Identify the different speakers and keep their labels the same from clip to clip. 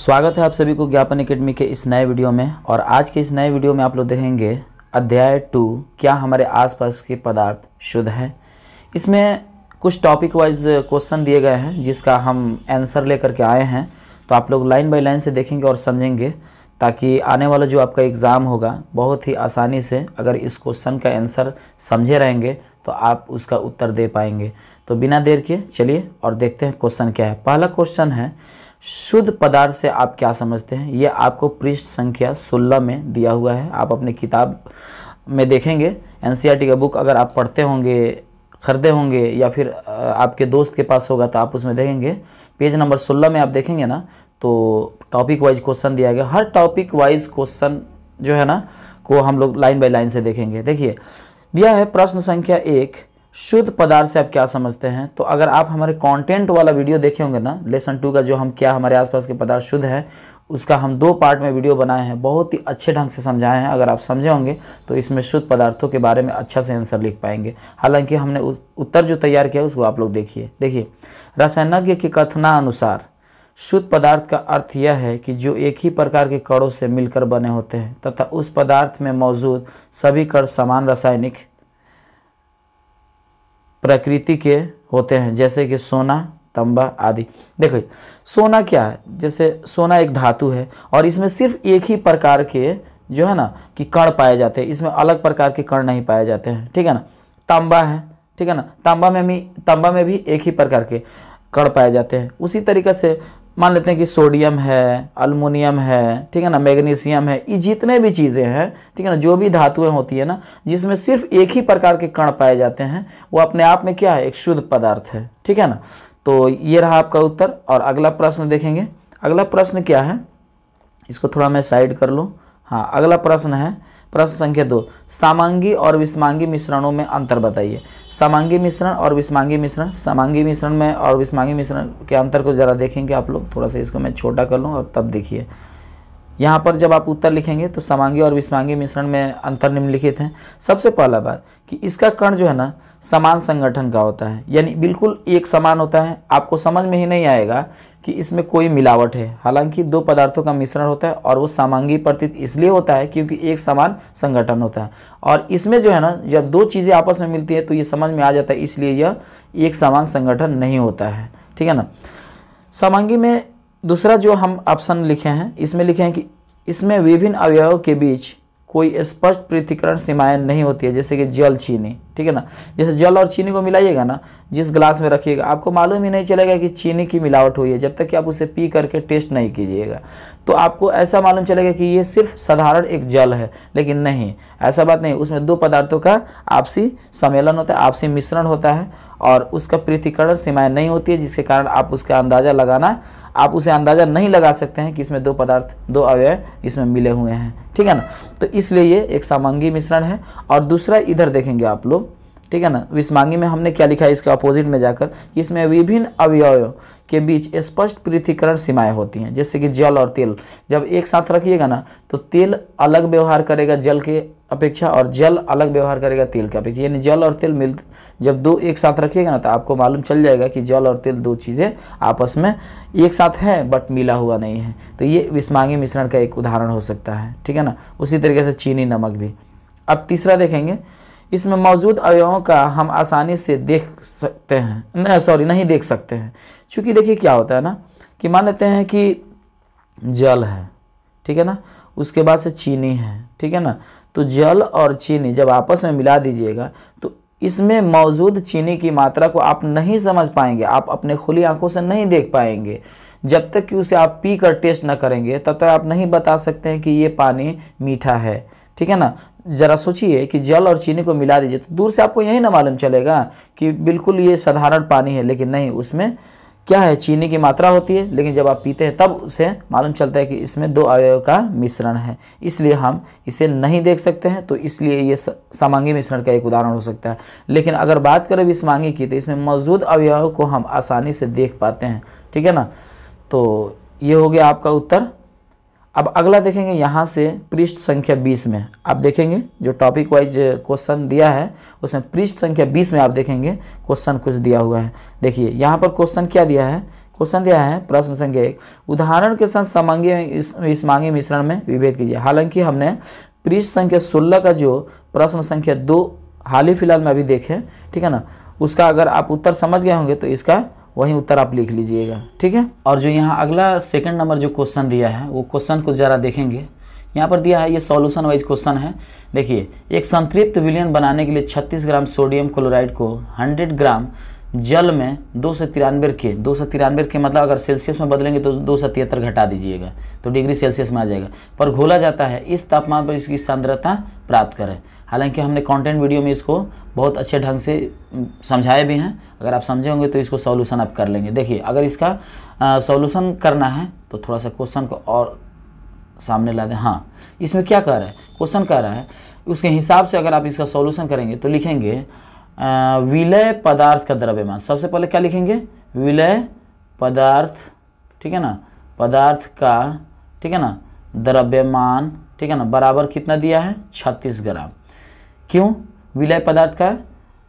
Speaker 1: स्वागत है आप सभी को ज्ञापन एकेडमी के इस नए वीडियो में और आज के इस नए वीडियो में आप लोग देखेंगे अध्याय टू क्या हमारे आसपास के पदार्थ शुद्ध हैं इसमें कुछ टॉपिक वाइज क्वेश्चन दिए गए हैं जिसका हम आंसर लेकर के आए हैं तो आप लोग लाइन बाय लाइन से देखेंगे और समझेंगे ताकि आने वाला जो आपका एग्ज़ाम होगा बहुत ही आसानी से अगर इस क्वेश्चन का आंसर समझे रहेंगे तो आप उसका उत्तर दे पाएंगे तो बिना देर के चलिए और देखते हैं क्वेश्चन क्या है पहला क्वेश्चन है शुद्ध पदार्थ से आप क्या समझते हैं ये आपको पृष्ठ संख्या 16 में दिया हुआ है आप अपने किताब में देखेंगे एन e का बुक अगर आप पढ़ते होंगे खरीदे होंगे या फिर आपके दोस्त के पास होगा तो आप उसमें देखेंगे पेज नंबर 16 में आप देखेंगे ना तो टॉपिक वाइज क्वेश्चन दिया गया हर टॉपिक वाइज क्वेश्चन जो है ना को हम लोग लाइन बाई लाइन से देखेंगे देखिए दिया है प्रश्न संख्या एक शुद्ध पदार्थ से आप क्या समझते हैं तो अगर आप हमारे कंटेंट वाला वीडियो देखे होंगे ना लेसन टू का जो हम क्या हमारे आसपास के पदार्थ शुद्ध हैं उसका हम दो पार्ट में वीडियो बनाए हैं बहुत ही अच्छे ढंग से समझाए हैं अगर आप समझे होंगे तो इसमें शुद्ध पदार्थों के बारे में अच्छा से आंसर लिख पाएंगे हालांकि हमने उत्तर जो तैयार किया उसको आप लोग देखिए देखिए रसायनज्ञ के अनुसार शुद्ध पदार्थ का अर्थ यह है कि जो एक ही प्रकार के कणों से मिलकर बने होते हैं तथा उस पदार्थ में मौजूद सभी कण समान रासायनिक प्रकृति के होते हैं जैसे कि सोना तंबा आदि देखो सोना क्या है जैसे सोना एक धातु है और इसमें सिर्फ एक ही प्रकार के जो है ना कि कण पाए जाते हैं इसमें अलग प्रकार के कण नहीं पाए जाते हैं ठीक है ना तांबा है ठीक है ना तांबा में भी तांबा में भी एक ही प्रकार के कण पाए जाते हैं उसी तरीके से मान लेते हैं कि सोडियम है अल्मोनियम है ठीक है ना मैग्नीशियम है ये जितने भी चीज़ें हैं ठीक है ना जो भी धातुएं होती है ना जिसमें सिर्फ एक ही प्रकार के कण पाए जाते हैं वो अपने आप में क्या है एक शुद्ध पदार्थ है ठीक है ना तो ये रहा आपका उत्तर और अगला प्रश्न देखेंगे अगला प्रश्न क्या है इसको थोड़ा मैं साइड कर लूँ हाँ अगला प्रश्न है प्रश्न संख्या दो सामांगी और विषमांगी मिश्रणों में अंतर बताइए सामांगी मिश्रण और विषमांगी मिश्रण सामांगी मिश्रण में और विषमांगी मिश्रण के अंतर को ज़रा देखेंगे आप लोग थोड़ा सा इसको मैं छोटा कर लूँ और तब देखिए यहाँ पर जब आप उत्तर लिखेंगे तो समांगी और विषमांगी मिश्रण में अंतर निम्नलिखित हैं सबसे पहला बात कि इसका कण जो है ना समान संगठन का होता है यानी बिल्कुल एक समान होता है आपको समझ में ही नहीं आएगा कि इसमें कोई मिलावट है हालांकि दो पदार्थों का मिश्रण होता है और वो समांगी प्रतीत इसलिए होता है क्योंकि एक समान संगठन होता है और इसमें जो है ना जब दो चीज़ें आपस में मिलती है तो ये समझ में आ जाता है इसलिए यह एक समान संगठन नहीं होता है ठीक है ना समांगी में दूसरा जो हम ऑप्शन लिखे हैं इसमें लिखे हैं कि इसमें विभिन्न अवयवों के बीच कोई स्पष्ट पृथ्वीकरण सीमाएं नहीं होती है जैसे कि जल चीनी ठीक है ना जैसे जल और चीनी को मिलाइएगा ना जिस ग्लास में रखिएगा आपको मालूम ही नहीं चलेगा कि चीनी की मिलावट हुई है जब तक कि आप उसे पी करके टेस्ट नहीं कीजिएगा तो आपको ऐसा मालूम चलेगा कि ये सिर्फ साधारण एक जल है लेकिन नहीं ऐसा बात नहीं उसमें दो पदार्थों का आपसी सम्मेलन होता है आपसी मिश्रण होता है और उसका पृथ्वीकरण सीमाएँ नहीं होती है जिसके कारण आप उसका अंदाज़ा लगाना आप उसे अंदाज़ा नहीं लगा सकते हैं कि इसमें दो पदार्थ दो अवयव इसमें मिले हुए हैं ठीक है ना तो इसलिए ये एक सामंगी मिश्रण है और दूसरा इधर देखेंगे आप लोग ठीक है ना विस्मांगी तो में हमने क्या लिखा है इसके अपोजिट में जाकर कि इसमें विभिन्न अवयव के बीच स्पष्ट पृथ्वीकरण सीमाएं होती हैं जैसे कि जल और तेल जब एक साथ रखिएगा ना तो तेल अलग व्यवहार करेगा जल के अपेक्षा और जल अलग व्यवहार करेगा तेल के अपेक्षा यानी जल और तेल मिल जब दो एक साथ रखिएगा ना तो आपको मालूम चल जाएगा कि जल और तेल दो चीज़ें आपस में एक साथ है बट मिला हुआ नहीं है तो ये विस्मांगी मिश्रण का एक उदाहरण हो सकता है ठीक है ना उसी तरीके से चीनी नमक भी अब तीसरा देखेंगे इसमें मौजूद अवयवों का हम आसानी से देख सकते हैं सॉरी नहीं देख सकते हैं चूँकि देखिए क्या होता है ना कि मान लेते हैं कि जल है ठीक है ना उसके बाद से चीनी है ठीक है ना तो जल और चीनी जब आपस में मिला दीजिएगा तो इसमें मौजूद चीनी की मात्रा को आप नहीं समझ पाएंगे आप अपने खुली आंखों से नहीं देख पाएंगे जब तक कि उसे आप पी कर टेस्ट ना करेंगे तब तक तो आप नहीं बता सकते हैं कि ये पानी मीठा है ठीक है ना ज़रा सोचिए कि जल और चीनी को मिला दीजिए तो दूर से आपको यही ना मालूम चलेगा कि बिल्कुल ये साधारण पानी है लेकिन नहीं उसमें क्या है चीनी की मात्रा होती है लेकिन जब आप पीते हैं तब उसे मालूम चलता है कि इसमें दो अवयव का मिश्रण है इसलिए हम इसे नहीं देख सकते हैं तो इसलिए ये समांगी मिश्रण का एक उदाहरण हो सकता है लेकिन अगर बात करें भी समांगी की तो इसमें मौजूद अवयव को हम आसानी से देख पाते हैं ठीक है ना तो ये हो गया आपका उत्तर अब अगला देखेंगे यहाँ से पृष्ठ संख्या 20 में आप देखेंगे जो टॉपिक वाइज क्वेश्चन दिया है उसमें पृष्ठ संख्या 20 में आप देखेंगे क्वेश्चन कुछ दिया हुआ है देखिए यहाँ पर क्वेश्चन क्या दिया है क्वेश्चन दिया है प्रश्न संख्या एक उदाहरण के साथ समांगी इस, मांगी मिश्रण में विभेद कीजिए हालांकि हमने पृष्ठ संख्या सोलह का जो प्रश्न संख्या दो हाल ही फिलहाल में अभी देखें ठीक है ना उसका अगर आप उत्तर समझ गए होंगे तो इसका वहीं उत्तर आप लिख लीजिएगा ठीक है और जो यहाँ अगला सेकंड नंबर जो क्वेश्चन दिया है वो क्वेश्चन को ज़रा देखेंगे यहाँ पर दिया है ये सॉल्यूशन वाइज क्वेश्चन है देखिए एक संतृप्त विलियन बनाने के लिए 36 ग्राम सोडियम क्लोराइड को 100 ग्राम जल में दो सौ तिरानवे के दो सौ तिरानवे के मतलब अगर सेल्सियस में बदलेंगे तो दो सौ तिहत्तर घटा दीजिएगा तो डिग्री सेल्सियस में आ जाएगा पर घोला जाता है इस तापमान पर इसकी सांद्रता प्राप्त करें हालांकि हमने कंटेंट वीडियो में इसको बहुत अच्छे ढंग से समझाए भी हैं अगर आप समझे होंगे तो इसको सॉल्यूशन आप कर लेंगे देखिए अगर इसका सॉल्यूशन करना है तो थोड़ा सा क्वेश्चन को और सामने ला दें हाँ इसमें क्या कह रहा है क्वेश्चन कह रहा है उसके हिसाब से अगर आप इसका सॉल्यूशन करेंगे तो लिखेंगे विलय पदार्थ का द्रव्यमान सबसे पहले क्या लिखेंगे विलय पदार्थ ठीक है ना पदार्थ का ठीक है ना द्रव्यमान ठीक है ना बराबर कितना दिया है छत्तीस ग्राम क्यों विलय पदार्थ का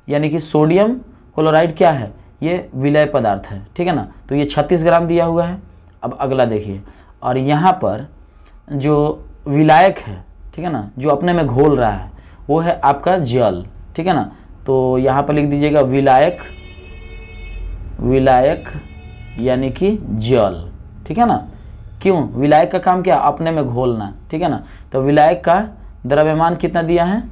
Speaker 1: यानी कि सोडियम क्लोराइड क्या है ये विलय पदार्थ है ठीक है ना तो ये 36 ग्राम दिया हुआ है अब अगला देखिए और यहाँ पर जो विलायक है ठीक है ना जो अपने में घोल रहा है वो है आपका जल ठीक है ना तो यहाँ पर लिख दीजिएगा विलायक विलायक यानी कि जल ठीक है ना क्यों विलायक का काम क्या अपने में घोलना ठीक है ना तो विलायक का द्रव्यमान कितना दिया है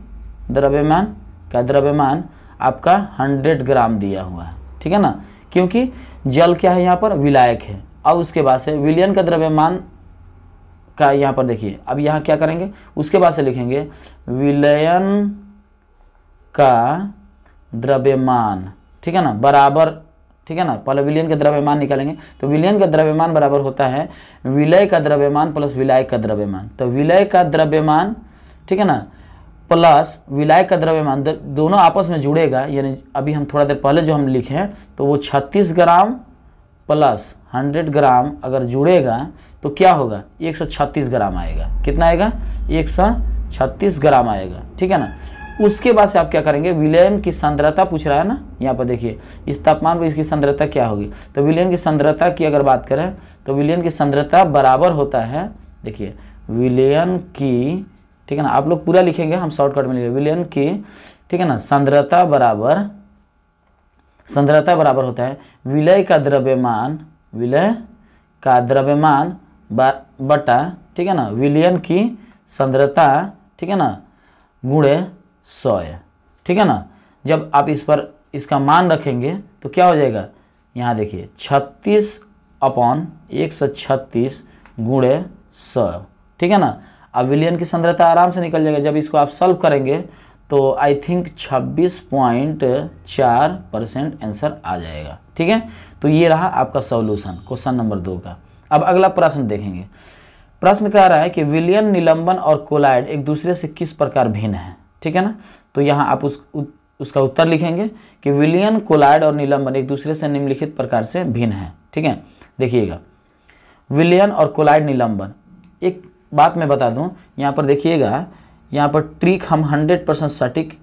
Speaker 1: द्रव्यमान का द्रव्यमान आपका हंड्रेड ग्राम दिया हुआ है ठीक है ना क्योंकि जल क्या है यहाँ पर विलायक है अब उसके बाद से विलियन का द्रव्यमान का यहाँ पर देखिए अब यहाँ क्या करेंगे उसके बाद से लिखेंगे विलयन का द्रव्यमान ठीक है ना बराबर ठीक है ना पहले विलियन का द्रव्यमान निकालेंगे तो विलियन का द्रव्यमान बराबर होता है विलय का द्रव्यमान प्लस विलायक का द्रव्यमान तो विलय का द्रव्यमान ठीक है ना प्लस विलाय का द्रव्यमान दोनों आपस में जुड़ेगा यानी अभी हम थोड़ा देर पहले जो हम लिखे हैं तो वो 36 ग्राम प्लस 100 ग्राम अगर जुड़ेगा तो क्या होगा 136 ग्राम आएगा कितना आएगा 136 ग्राम आएगा ठीक है ना उसके बाद से आप क्या करेंगे विलयन की सांद्रता पूछ रहा है ना यहाँ पर देखिए इस तापमान पर इसकी सांद्रता क्या होगी तो विलयन की सांद्रता की अगर बात करें तो विलयन की सांद्रता बराबर होता है देखिए विलयन की ठीक है ना आप लोग पूरा लिखेंगे हम शॉर्टकट में लिखेंगे विलयन की ठीक है ना सांद्रता बराबर सांद्रता बराबर होता है विलय का द्रव्यमान विलय का द्रव्यमान बटा ठीक है ना विलयन की सांद्रता ठीक है ना गुणे सौ ठीक है ना जब आप इस पर इसका मान रखेंगे तो क्या हो जाएगा यहाँ देखिए छत्तीस अपॉन एक सौ छत्तीस गुणे सौ ठीक है ना अब विलियन की संद्रता आराम से निकल जाएगा जब इसको आप सॉल्व करेंगे तो आई थिंक 26.4 परसेंट आंसर आ जाएगा ठीक है तो ये रहा आपका सॉल्यूशन क्वेश्चन नंबर दो का अब अगला प्रश्न देखेंगे प्रश्न कह रहा है कि विलियन निलंबन और कोलाइड एक दूसरे से किस प्रकार भिन्न है ठीक है ना तो यहाँ आप उस उ, उसका उत्तर लिखेंगे कि विलियन कोलाइड और निलंबन एक दूसरे से निम्नलिखित प्रकार से भिन्न है ठीक है देखिएगा विलियन और कोलाइड निलंबन एक बात मैं बता दूं यहाँ पर देखिएगा यहाँ पर ट्रिक हम 100 परसेंट सटीक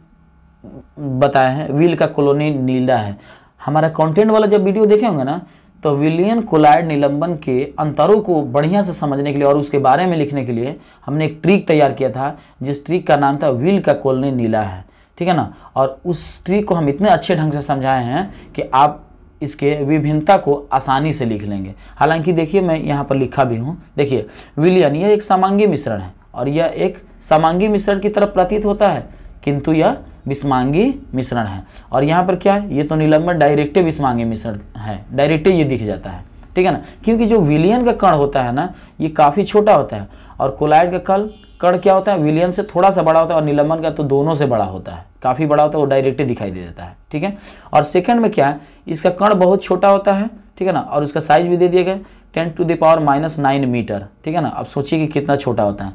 Speaker 1: बताए हैं व्हील का कॉलोनी नीला है हमारा कंटेंट वाला जब वीडियो देखे होंगे ना तो विलियन कोलाइड निलंबन के अंतरों को बढ़िया से समझने के लिए और उसके बारे में लिखने के लिए हमने एक ट्रिक तैयार किया था जिस ट्रिक का नाम था व्हील का कॉलोनी नीला है ठीक है ना और उस ट्रिक को हम इतने अच्छे ढंग से समझाए हैं कि आप इसके विभिन्नता को आसानी से लिख लेंगे हालांकि देखिए मैं यहाँ पर लिखा भी हूँ देखिए विलियन यह एक समांगी मिश्रण है और यह एक समांगी मिश्रण की तरफ प्रतीत होता है किंतु यह विस्मांगी मिश्रण है और यहाँ पर क्या है ये तो निलंबन डायरेक्टे विस्मांगी मिश्रण है डायरेक्टे ये दिख जाता है ठीक है ना क्योंकि जो विलियन का कण होता है ना ये काफ़ी छोटा होता है और कोलाइड का कल कण क्या होता है विलियन से थोड़ा सा बड़ा होता है और निलंबन का तो दोनों से बड़ा होता है काफ़ी बड़ा होता है वो डायरेक्टली दिखाई दे देता है ठीक है और सेकंड में क्या है इसका कण बहुत छोटा होता है ठीक है ना और उसका साइज भी दे दिया गया ten to the power minus nine metre ठीक है ना अब सोचिए कि कितना छोटा होता है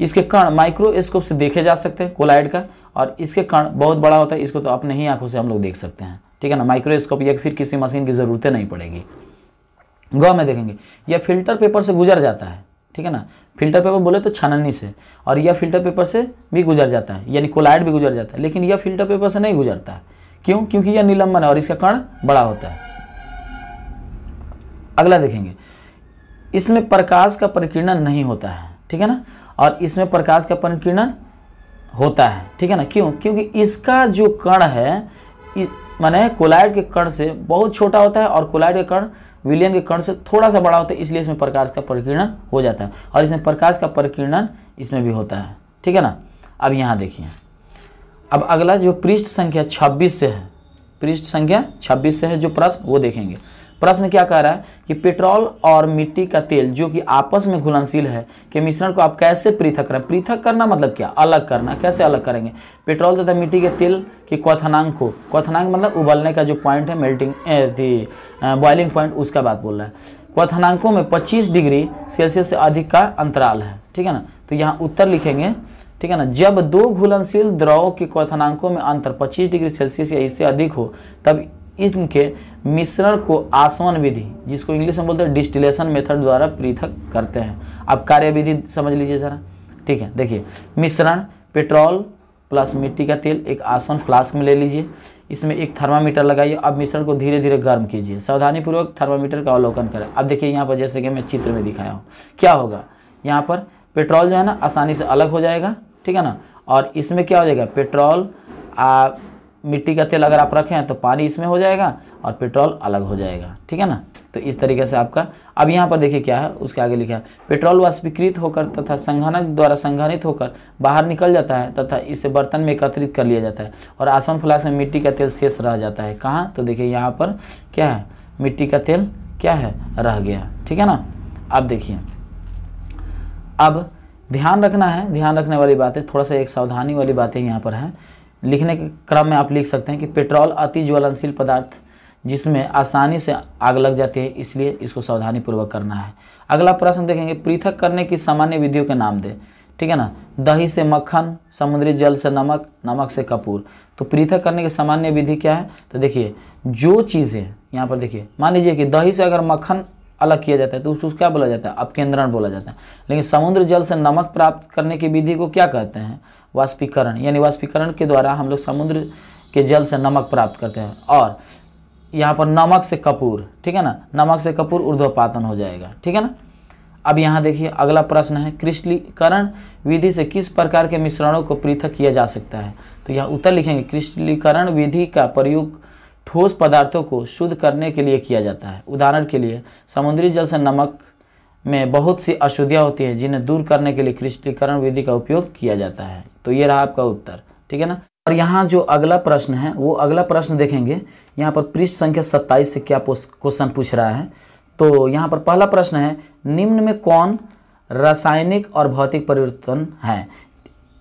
Speaker 1: इसके कण माइक्रोस्कोप से देखे जा सकते हैं कोलाइड का और इसके कण बहुत बड़ा होता है इसको तो अपने ही आंखों से हम लोग देख सकते हैं ठीक है ना माइक्रोस्कोप या फिर किसी मशीन की ज़रूरतें नहीं पड़ेगी गौ में देखेंगे यह फिल्टर पेपर से गुजर जाता है ठीक है ना फिल्टर पेपर बोले तो छाननी से और यह फिल्टर पेपर से भी गुजर जाता है यानी कोलाइड भी गुजर जाता है लेकिन यह फिल्टर पेपर से नहीं गुजरता है क्यों क्योंकि यह निलंबन है और इसका कर्ण बड़ा होता है अगला देखेंगे इसमें प्रकाश का परिकीर्णन नहीं होता है ठीक है ना और इसमें प्रकाश का परिकीर्णन होता है ठीक है ना क्यों क्योंकि इसका जो कण है माने कोलाइड के कण से बहुत छोटा होता है और कोलाइड के कण विलियन के कण से थोड़ा सा बड़ा होता है इसलिए इसमें प्रकाश का प्रकीर्णन हो जाता है और इसमें प्रकाश का प्रकीर्णन इसमें भी होता है ठीक है ना अब यहाँ देखिए अब अगला जो पृष्ठ संख्या 26 से है पृष्ठ संख्या 26 से है जो प्रश्न वो देखेंगे प्रश्न क्या कह रहा है कि पेट्रोल और मिट्टी का तेल जो कि आपस में घुलनशील है के मिश्रण को आप कैसे पृथक करें पृथक करना मतलब क्या अलग करना कैसे अलग करेंगे पेट्रोल तथा मिट्टी के तेल के क्वथनांक को क्वथनांक मतलब उबलने का जो पॉइंट है मेल्टिंग बॉइलिंग पॉइंट उसका बात बोल रहा है क्वथनांकों में पच्चीस डिग्री सेल्सियस से अधिक का अंतराल है ठीक है ना तो यहाँ उत्तर लिखेंगे ठीक है ना जब दो घुलनशील द्रवों के क्वथनांकों में अंतर 25 डिग्री सेल्सियस या इससे अधिक हो तब किस्म के मिश्रण को आसवन विधि जिसको इंग्लिश में बोलते हैं डिस्टिलेशन मेथड द्वारा पृथक करते हैं अब कार्य विधि समझ लीजिए जरा ठीक है देखिए मिश्रण पेट्रोल प्लस मिट्टी का तेल एक आसवन फ्लास्क में ले लीजिए इसमें एक थर्मामीटर लगाइए अब मिश्रण को धीरे धीरे गर्म कीजिए सावधानीपूर्वक थर्मामीटर का अवलोकन करें अब देखिए यहाँ पर जैसे कि मैं चित्र में दिखाया हूँ क्या होगा यहाँ पर पेट्रोल जो है ना आसानी से अलग हो जाएगा ठीक है ना और इसमें क्या हो जाएगा पेट्रोल मिट्टी का तेल अगर आप रखें तो पानी इसमें हो जाएगा और पेट्रोल अलग हो जाएगा ठीक है ना तो इस तरीके से आपका अब यहाँ पर देखिए क्या है उसके आगे लिखा है पेट्रोल वाष्पीकृत होकर तथा संघनक द्वारा संघनित होकर बाहर निकल जाता है तथा इसे बर्तन में एकत्रित कर लिया जाता है और आसम फ्लास में मिट्टी का तेल शेष रह जाता है कहाँ तो देखिए यहाँ पर क्या है मिट्टी का तेल क्या है रह गया ठीक है ना अब देखिए अब ध्यान रखना है ध्यान रखने वाली बात है थोड़ा सा एक सावधानी वाली बातें यहाँ पर है लिखने के क्रम में आप लिख सकते हैं कि पेट्रोल अति ज्वलनशील पदार्थ जिसमें आसानी से आग लग जाती है इसलिए इसको सावधानीपूर्वक करना है अगला प्रश्न देखेंगे पृथक करने की सामान्य विधियों के नाम दें ठीक है ना दही से मक्खन समुद्री जल से नमक नमक से कपूर तो पृथक करने की सामान्य विधि क्या है तो देखिए जो चीज़ें यहाँ पर देखिए मान लीजिए कि दही से अगर मक्खन अलग किया जाता है तो उसको क्या बोला जाता है अपकेंद्रण बोला जाता है लेकिन समुद्र जल से नमक प्राप्त करने की विधि को क्या कहते हैं वाष्पीकरण यानी वाष्पीकरण के द्वारा हम लोग समुद्र के जल से नमक प्राप्त करते हैं और यहाँ पर नमक से कपूर ठीक है ना नमक से कपूर ऊर्ध्वपातन हो जाएगा ठीक है ना अब यहाँ देखिए अगला प्रश्न है क्रिस्टलीकरण विधि से किस प्रकार के मिश्रणों को पृथक किया जा सकता है तो यहाँ उत्तर लिखेंगे क्रिस्टलीकरण विधि का प्रयोग ठोस पदार्थों को शुद्ध करने के लिए किया जाता है उदाहरण के लिए समुद्री जल से नमक में बहुत सी अशुद्धियाँ होती हैं जिन्हें दूर करने के लिए क्रिस्टलीकरण विधि का उपयोग किया जाता है तो ये रहा आपका उत्तर ठीक है ना और यहाँ जो अगला प्रश्न है वो अगला प्रश्न देखेंगे यहाँ पर पृष्ठ संख्या सत्ताईस से क्या क्वेश्चन पूछ रहा है तो यहाँ पर पहला प्रश्न है निम्न में कौन रासायनिक और भौतिक परिवर्तन है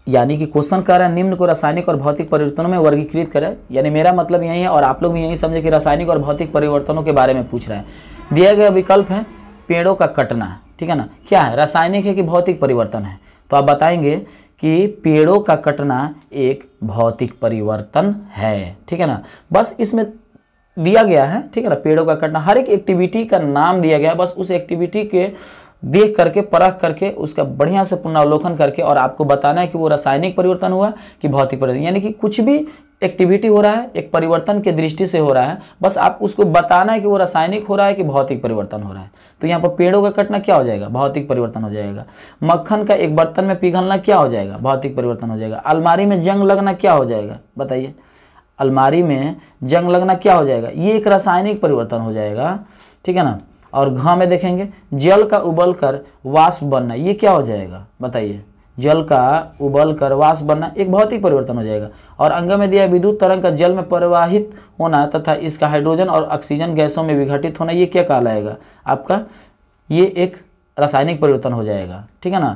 Speaker 1: यानी कि क्वेश्चन कह रहे हैं निम्न को रासायनिक और भौतिक परिवर्तनों में वर्गीकृत करें यानी मेरा मतलब यही है और आप लोग भी यही समझे कि रासायनिक और भौतिक परिवर्तनों के बारे में पूछ रहे हैं दिया गया विकल्प है पेड़ों का कटना ठीक है ना क्या है रासायनिक है कि भौतिक परिवर्तन है तो आप बताएंगे कि पेड़ों का कटना एक भौतिक परिवर्तन है ठीक है ना बस इसमें दिया गया है ठीक है ना पेड़ों का कटना हर एक एक्टिविटी का नाम दिया गया है बस उस एक्टिविटी के देख करके परख करके उसका बढ़िया से पुनरावलोकन करके और आपको बताना है कि वो रासायनिक परिवर्तन हुआ कि भौतिक परिवर्तन यानी कि कुछ भी एक्टिविटी हो रहा है एक परिवर्तन के दृष्टि से हो रहा है बस आप उसको बताना है कि वो रासायनिक हो रहा है कि भौतिक परिवर्तन हो रहा है तो यहाँ पर पेड़ों का कटना क्या हो जाएगा भौतिक परिवर्तन हो जाएगा मक्खन का एक बर्तन में पिघलना क्या हो जाएगा भौतिक परिवर्तन हो जाएगा अलमारी में जंग लगना क्या हो जाएगा बताइए अलमारी में जंग लगना क्या हो जाएगा ये एक रासायनिक परिवर्तन हो जाएगा ठीक है ना और घ में देखेंगे जल का उबल कर वाष्प बनना ये क्या हो जाएगा बताइए जल का उबल कर वास बनना एक भौतिक परिवर्तन हो जाएगा और अंग में दिया विद्युत तरंग का जल में प्रवाहित होना तथा इसका हाइड्रोजन और ऑक्सीजन गैसों में विघटित होना ये क्या कहलाएगा आपका ये एक रासायनिक परिवर्तन हो जाएगा ठीक है ना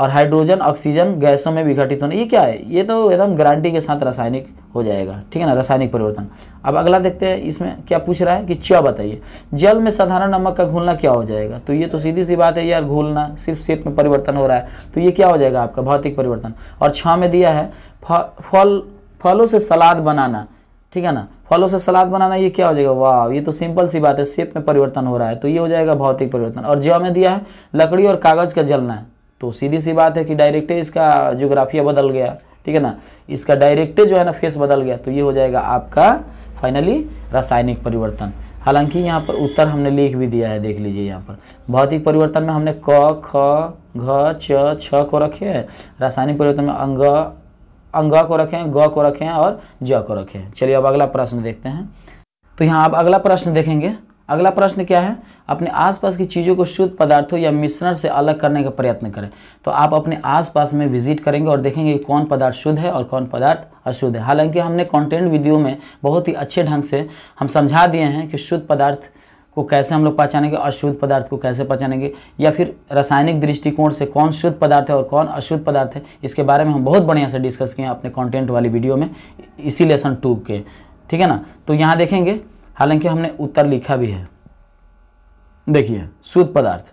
Speaker 1: और हाइड्रोजन ऑक्सीजन गैसों में विघटित होना ये क्या है ये तो एकदम गारंटी के साथ रासायनिक हो जाएगा ठीक है ना रासायनिक परिवर्तन अब अगला देखते हैं इसमें क्या पूछ रहा है कि च्या बताइए जल में साधारण नमक का घुलना क्या हो जाएगा तो ये तो सीधी सी बात है यार घुलना सिर्फ शेप में परिवर्तन हो रहा है तो ये क्या हो जाएगा आपका भौतिक परिवर्तन और छा में दिया है फल फलों से सलाद बनाना ठीक है ना फलों से सलाद बनाना ये क्या हो जाएगा वाह ये तो सिंपल सी बात है शेप में परिवर्तन हो रहा है तो ये हो जाएगा भौतिक परिवर्तन और जो में दिया है लकड़ी और कागज़ का जलना है तो सीधी सी बात है कि डायरेक्टे इसका जोग्राफिया बदल गया ठीक है ना इसका डायरेक्टे जो है ना फेस बदल गया तो ये हो जाएगा आपका फाइनली रासायनिक परिवर्तन हालांकि यहाँ पर उत्तर हमने लिख भी दिया है देख लीजिए यहाँ पर भौतिक परिवर्तन में हमने क ख घ च छ को रखे हैं रासायनिक परिवर्तन में अंग अंग को रखे हैं ग को रखे हैं और ज को रखे हैं चलिए अब अगला प्रश्न देखते हैं तो यहाँ आप अगला प्रश्न देखेंगे अगला प्रश्न क्या है अपने आसपास की चीज़ों को शुद्ध पदार्थों या मिश्रण से अलग करने का प्रयत्न करें तो आप अपने आसपास में विजिट करेंगे और देखेंगे कि कौन पदार्थ शुद्ध है और कौन पदार्थ अशुद्ध है हालांकि हमने कंटेंट वीडियो में बहुत ही अच्छे ढंग से हम समझा दिए हैं कि शुद्ध पदार्थ को कैसे हम लोग पहचानेंगे अशुद्ध पदार्थ को कैसे पहचानेंगे या फिर रासायनिक दृष्टिकोण से कौन शुद्ध पदार्थ है और कौन अशुद्ध पदार्थ है इसके बारे में हम बहुत बढ़िया से डिस्कस किए हैं अपने कॉन्टेंट वाली वीडियो में इसी लेसन टू के ठीक है ना तो यहाँ देखेंगे हालांकि हमने उत्तर लिखा भी है देखिए शुद्ध पदार्थ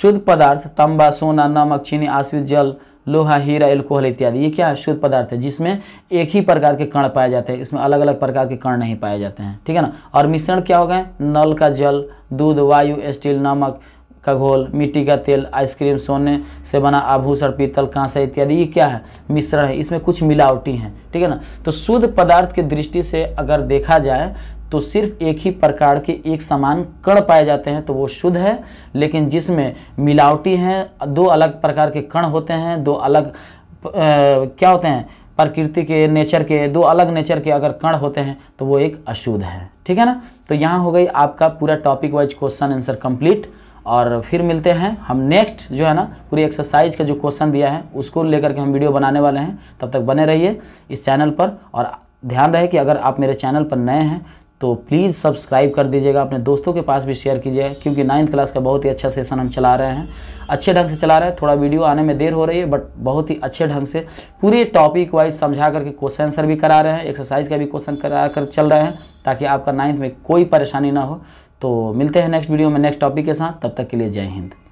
Speaker 1: शुद्ध पदार्थ तांबा सोना नमक चीनी आश्वित जल लोहा हीरा एल्कोहल इत्यादि ये क्या शुद्ध पदार्थ है जिसमें एक ही प्रकार के कण पाए जाते हैं इसमें अलग अलग प्रकार के कण नहीं पाए जाते हैं ठीक है ना और मिश्रण क्या हो गए नल का जल दूध वायु स्टील नमक का घोल मिट्टी का तेल आइसक्रीम सोने से बना आभूषण पीतल कांसा इत्यादि ये क्या है मिश्रण है इसमें कुछ मिलावटी हैं ठीक है ना तो शुद्ध पदार्थ की दृष्टि से अगर देखा जाए तो सिर्फ एक ही प्रकार के एक समान कण पाए जाते हैं तो वो शुद्ध है लेकिन जिसमें मिलावटी हैं दो अलग प्रकार के कण होते हैं दो अलग आ, क्या होते हैं प्रकृति के नेचर के दो अलग नेचर के अगर कण होते हैं तो वो एक अशुद्ध है ठीक है ना तो यहाँ हो गई आपका पूरा topic wise question answer complete और फिर मिलते हैं हम नेक्स्ट जो है ना पूरी एक्सरसाइज का जो क्वेश्चन दिया है उसको लेकर के हम वीडियो बनाने वाले हैं तब तक बने रहिए इस चैनल पर और ध्यान रहे कि अगर आप मेरे चैनल पर नए हैं तो प्लीज़ सब्सक्राइब कर दीजिएगा अपने दोस्तों के पास भी शेयर कीजिए क्योंकि नाइन्थ क्लास का बहुत ही अच्छा सेशन हम चला रहे हैं अच्छे ढंग से चला रहे हैं थोड़ा वीडियो आने में देर हो रही है बट बहुत ही अच्छे ढंग से पूरे टॉपिक वाइज समझा करके क्वेश्चन आंसर भी करा रहे हैं एक्सरसाइज का भी क्वेश्चन करा कर चल रहे हैं ताकि आपका नाइन्थ में कोई परेशानी ना हो तो मिलते हैं नेक्स्ट वीडियो में नेक्स्ट टॉपिक के साथ तब तक के लिए जय हिंद